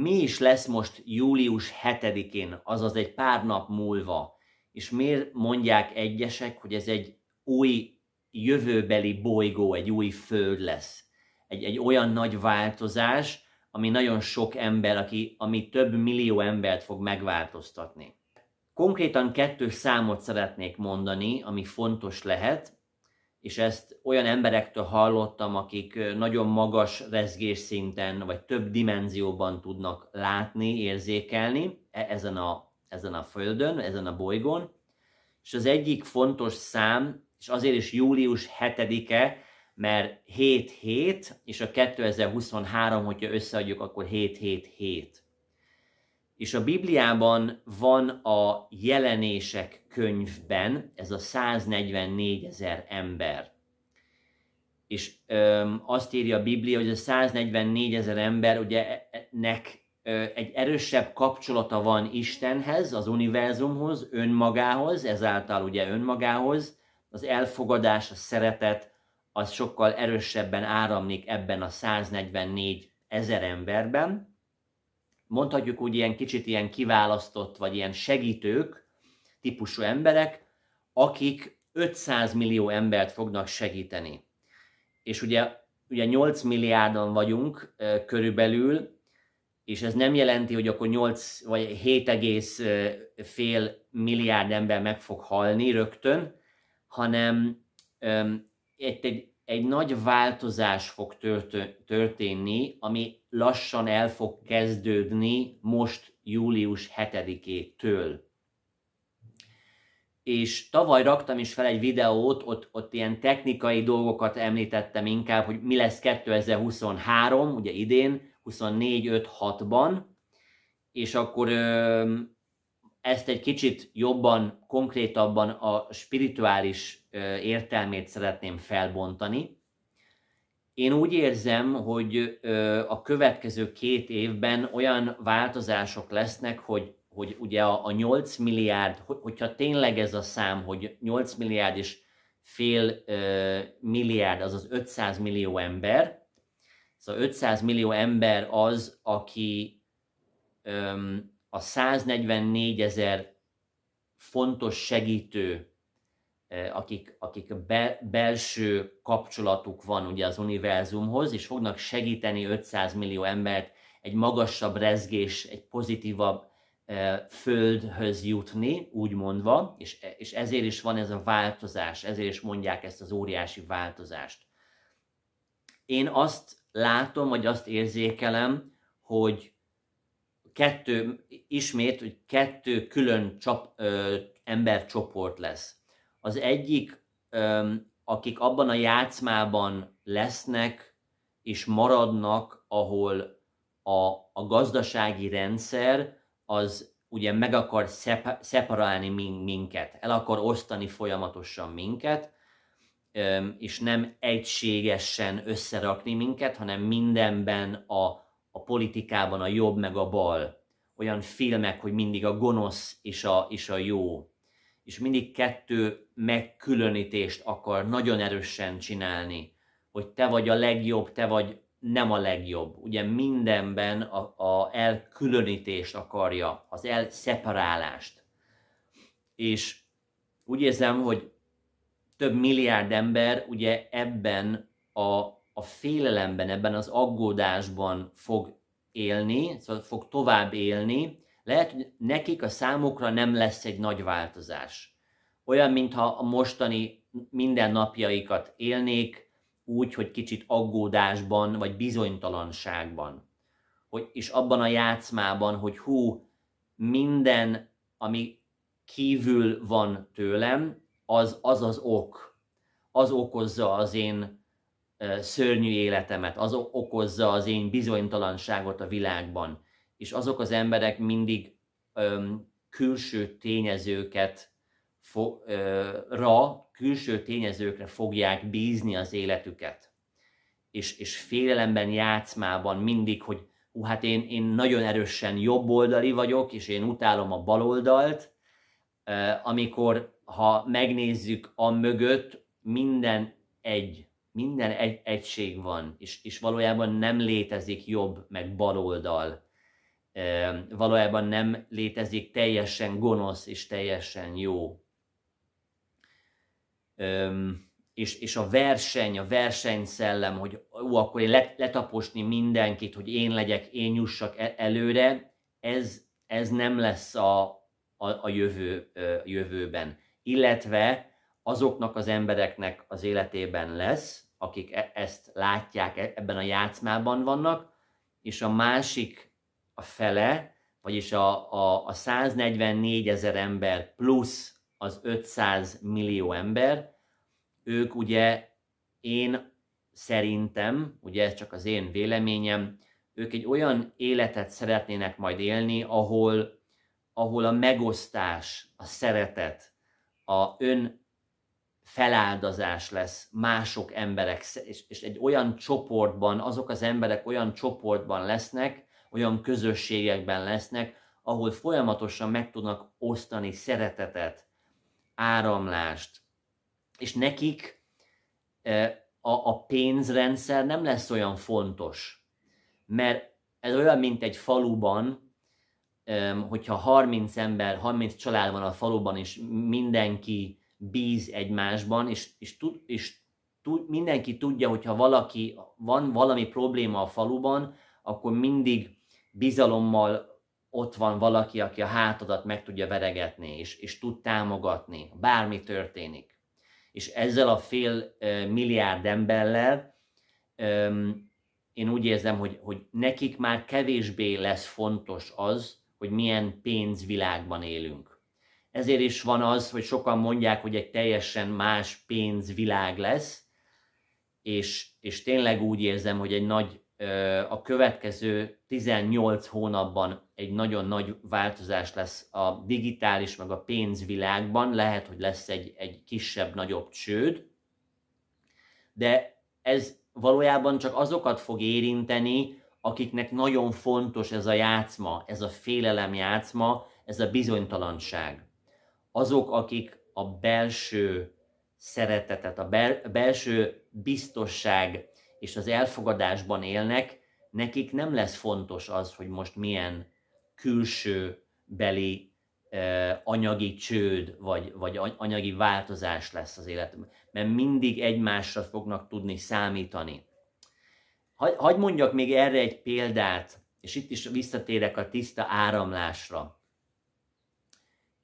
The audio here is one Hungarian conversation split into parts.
mi is lesz most július 7-én, azaz egy pár nap múlva, és miért mondják egyesek, hogy ez egy új jövőbeli bolygó, egy új föld lesz. Egy, egy olyan nagy változás, ami nagyon sok ember, aki, ami több millió embert fog megváltoztatni. Konkrétan kettő számot szeretnék mondani, ami fontos lehet és ezt olyan emberektől hallottam, akik nagyon magas rezgésszinten, vagy több dimenzióban tudnak látni, érzékelni e-, ezen a, ezen a földön, ezen a bolygón. És az egyik fontos szám, és azért is július 7-e, mert 7 7, és a 2023, hogyha összeadjuk, akkor 7 7 7. És a Bibliában van a jelenések könyvben ez a 144 ezer ember. És ö, azt írja a Biblia, hogy a 144 ezer ember, ugye e, e, nek ö, egy erősebb kapcsolata van Istenhez, az univerzumhoz, önmagához, ezáltal ugye önmagához, az elfogadás, a szeretet, az sokkal erősebben áramlik ebben a 144 ezer emberben mondhatjuk úgy ilyen kicsit ilyen kiválasztott, vagy ilyen segítők típusú emberek, akik 500 millió embert fognak segíteni. És ugye, ugye 8 milliárdan vagyunk körülbelül, és ez nem jelenti, hogy akkor 8 vagy 7,5 milliárd ember meg fog halni rögtön, hanem egy, egy egy nagy változás fog történni, ami lassan el fog kezdődni most július 7-től. És tavaly raktam is fel egy videót, ott, ott ilyen technikai dolgokat említettem inkább, hogy mi lesz 2023, ugye idén, 24, 5, 6-ban, és akkor ezt egy kicsit jobban, konkrétabban a spirituális értelmét szeretném felbontani. Én úgy érzem, hogy a következő két évben olyan változások lesznek, hogy, hogy ugye a, 8 milliárd, hogyha tényleg ez a szám, hogy 8 milliárd és fél milliárd, azaz 500 millió ember, szóval 500 millió ember az, aki a 144 ezer fontos segítő, eh, akik, akik be, belső kapcsolatuk van ugye az univerzumhoz, és fognak segíteni 500 millió embert egy magasabb rezgés, egy pozitívabb eh, földhöz jutni, úgy mondva, és, és ezért is van ez a változás, ezért is mondják ezt az óriási változást. Én azt látom, vagy azt érzékelem, hogy kettő, ismét, hogy kettő külön csap, ö, embercsoport lesz. Az egyik, ö, akik abban a játszmában lesznek és maradnak, ahol a, a gazdasági rendszer az ugye meg akar szep- szeparálni minket, el akar osztani folyamatosan minket, és nem egységesen összerakni minket, hanem mindenben a, a politikában a jobb meg a bal, olyan filmek, hogy mindig a gonosz és a, és a jó, és mindig kettő megkülönítést akar nagyon erősen csinálni, hogy te vagy a legjobb, te vagy nem a legjobb. Ugye mindenben a, a elkülönítést akarja, az elszeparálást. És úgy érzem, hogy több milliárd ember ugye ebben a a félelemben, ebben az aggódásban fog élni, szóval fog tovább élni, lehet, hogy nekik a számukra nem lesz egy nagy változás. Olyan, mintha a mostani mindennapjaikat élnék, úgy, hogy kicsit aggódásban, vagy bizonytalanságban. Hogy, és abban a játszmában, hogy hú, minden, ami kívül van tőlem, az az, az ok. Az okozza az én szörnyű életemet, az okozza az én bizonytalanságot a világban. És azok az emberek mindig öm, külső tényezőket fo, ö, ra, külső tényezőkre fogják bízni az életüket. És, és félelemben, játszmában mindig, hogy hú, hát én, én nagyon erősen jobboldali vagyok, és én utálom a baloldalt, amikor ha megnézzük a mögött, minden egy minden egy, egység van, és, és valójában nem létezik jobb meg baloldal. E, valójában nem létezik teljesen gonosz és teljesen jó. E, és, és a verseny, a versenyszellem, hogy ó, akkor én letaposni mindenkit, hogy én legyek, én jussak e-, előre, ez, ez nem lesz a, a, a jövő, a jövőben. Illetve azoknak az embereknek az életében lesz, akik e- ezt látják, e-, ebben a játszmában vannak, és a másik a fele, vagyis a, a, a 144 ezer ember plusz az 500 millió ember, ők ugye én szerintem, ugye ez csak az én véleményem, ők egy olyan életet szeretnének majd élni, ahol, ahol a megosztás, a szeretet, a ön feláldozás lesz mások emberek, és, és egy olyan csoportban, azok az emberek olyan csoportban lesznek, olyan közösségekben lesznek, ahol folyamatosan meg tudnak osztani szeretetet, áramlást, és nekik e, a, a pénzrendszer nem lesz olyan fontos, mert ez olyan, mint egy faluban, hogyha 30 ember, 30 család van a faluban, és mindenki bíz egymásban, és, és, tud, és tud, mindenki tudja, hogyha valaki, van valami probléma a faluban, akkor mindig bizalommal ott van valaki, aki a hátadat meg tudja veregetni, és, és tud támogatni, bármi történik. És ezzel a fél milliárd emberrel én úgy érzem, hogy, hogy nekik már kevésbé lesz fontos az, hogy milyen pénzvilágban élünk ezért is van az, hogy sokan mondják, hogy egy teljesen más pénzvilág lesz, és, és tényleg úgy érzem, hogy egy nagy, a következő 18 hónapban egy nagyon nagy változás lesz a digitális, meg a pénzvilágban. Lehet, hogy lesz egy, egy kisebb, nagyobb csőd, de ez valójában csak azokat fog érinteni, akiknek nagyon fontos ez a játszma, ez a félelem játszma, ez a bizonytalanság azok, akik a belső szeretetet, a bel- belső biztosság és az elfogadásban élnek, nekik nem lesz fontos az, hogy most milyen külső beli eh, anyagi csőd vagy, vagy anyagi változás lesz az életben, mert mindig egymásra fognak tudni számítani. Hagy mondjak még erre egy példát, és itt is visszatérek a tiszta áramlásra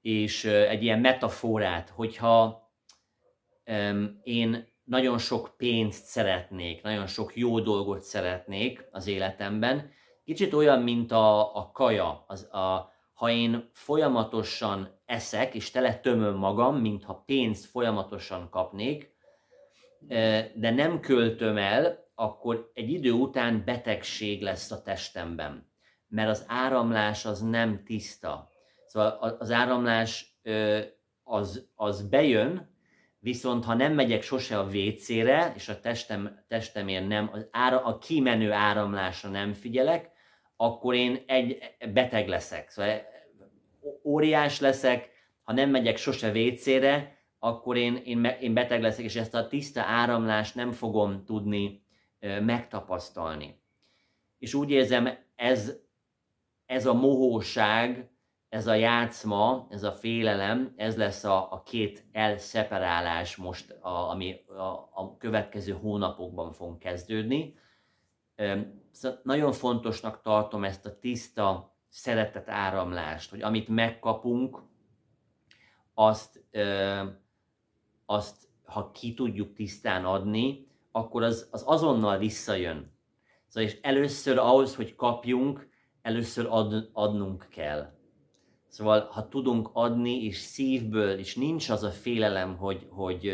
és egy ilyen metaforát, hogyha én nagyon sok pénzt szeretnék, nagyon sok jó dolgot szeretnék az életemben, kicsit olyan, mint a, a kaja. Az, a, ha én folyamatosan eszek, és tele tömöm magam, mintha pénzt folyamatosan kapnék, de nem költöm el, akkor egy idő után betegség lesz a testemben, mert az áramlás az nem tiszta, Szóval az áramlás az, az bejön, viszont ha nem megyek sose a WC-re, és a testem, testemért nem, az ára, a kimenő áramlásra nem figyelek, akkor én egy beteg leszek. Szóval óriás leszek, ha nem megyek sose WC-re, akkor én, én, én beteg leszek, és ezt a tiszta áramlást nem fogom tudni megtapasztalni. És úgy érzem, ez, ez a mohóság, ez a játszma, ez a félelem, ez lesz a, a két elszeparálás most, a, ami a, a következő hónapokban fog kezdődni. Szóval nagyon fontosnak tartom ezt a tiszta szeretet áramlást, hogy amit megkapunk, azt, azt ha ki tudjuk tisztán adni, akkor az, az azonnal visszajön. Szóval és először ahhoz, hogy kapjunk, először ad, adnunk kell. Szóval, ha tudunk adni, és szívből, és nincs az a félelem, hogy, hogy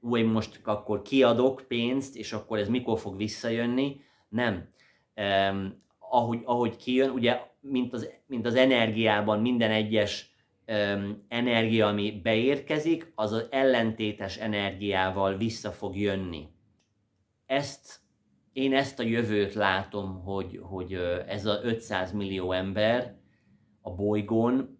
ú, én most akkor kiadok pénzt, és akkor ez mikor fog visszajönni, nem. Um, ahogy, ahogy kijön, ugye, mint az, mint az energiában minden egyes um, energia, ami beérkezik, az az ellentétes energiával vissza fog jönni. Ezt, én ezt a jövőt látom, hogy, hogy ez a 500 millió ember, a bolygón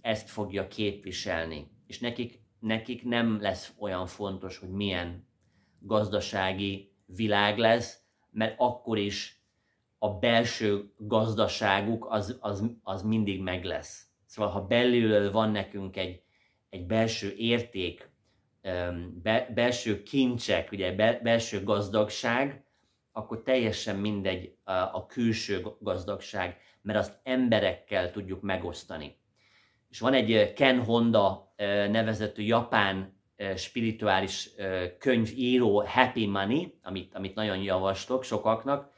ezt fogja képviselni. És nekik, nekik nem lesz olyan fontos, hogy milyen gazdasági világ lesz, mert akkor is a belső gazdaságuk az, az, az mindig meg lesz. Szóval, ha belülről van nekünk egy, egy belső érték, be, belső kincsek, ugye be, belső gazdagság, akkor teljesen mindegy a, a külső gazdagság mert azt emberekkel tudjuk megosztani. És van egy Ken Honda nevezetű japán spirituális könyvíró Happy Money, amit, amit nagyon javaslok sokaknak.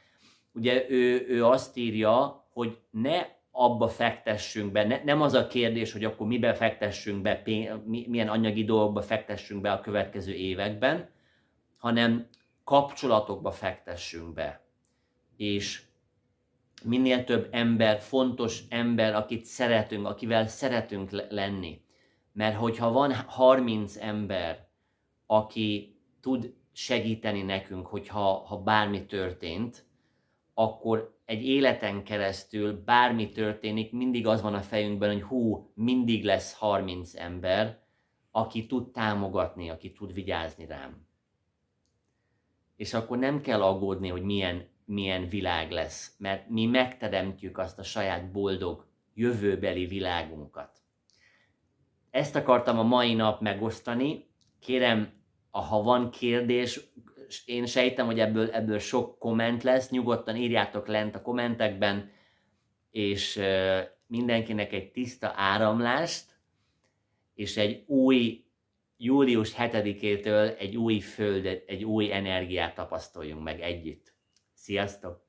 Ugye ő, ő azt írja, hogy ne abba fektessünk be, ne, nem az a kérdés, hogy akkor mibe fektessünk be, milyen anyagi dolgokba fektessünk be a következő években, hanem kapcsolatokba fektessünk be, és minél több ember, fontos ember, akit szeretünk, akivel szeretünk lenni. Mert hogyha van 30 ember, aki tud segíteni nekünk, hogyha ha bármi történt, akkor egy életen keresztül bármi történik, mindig az van a fejünkben, hogy hú, mindig lesz 30 ember, aki tud támogatni, aki tud vigyázni rám. És akkor nem kell aggódni, hogy milyen milyen világ lesz, mert mi megteremtjük azt a saját boldog jövőbeli világunkat. Ezt akartam a mai nap megosztani. Kérem, ha van kérdés, én sejtem, hogy ebből, ebből sok komment lesz, nyugodtan írjátok lent a kommentekben, és mindenkinek egy tiszta áramlást, és egy új július 7-től egy új földet, egy új energiát tapasztaljunk meg együtt. Sziasztok!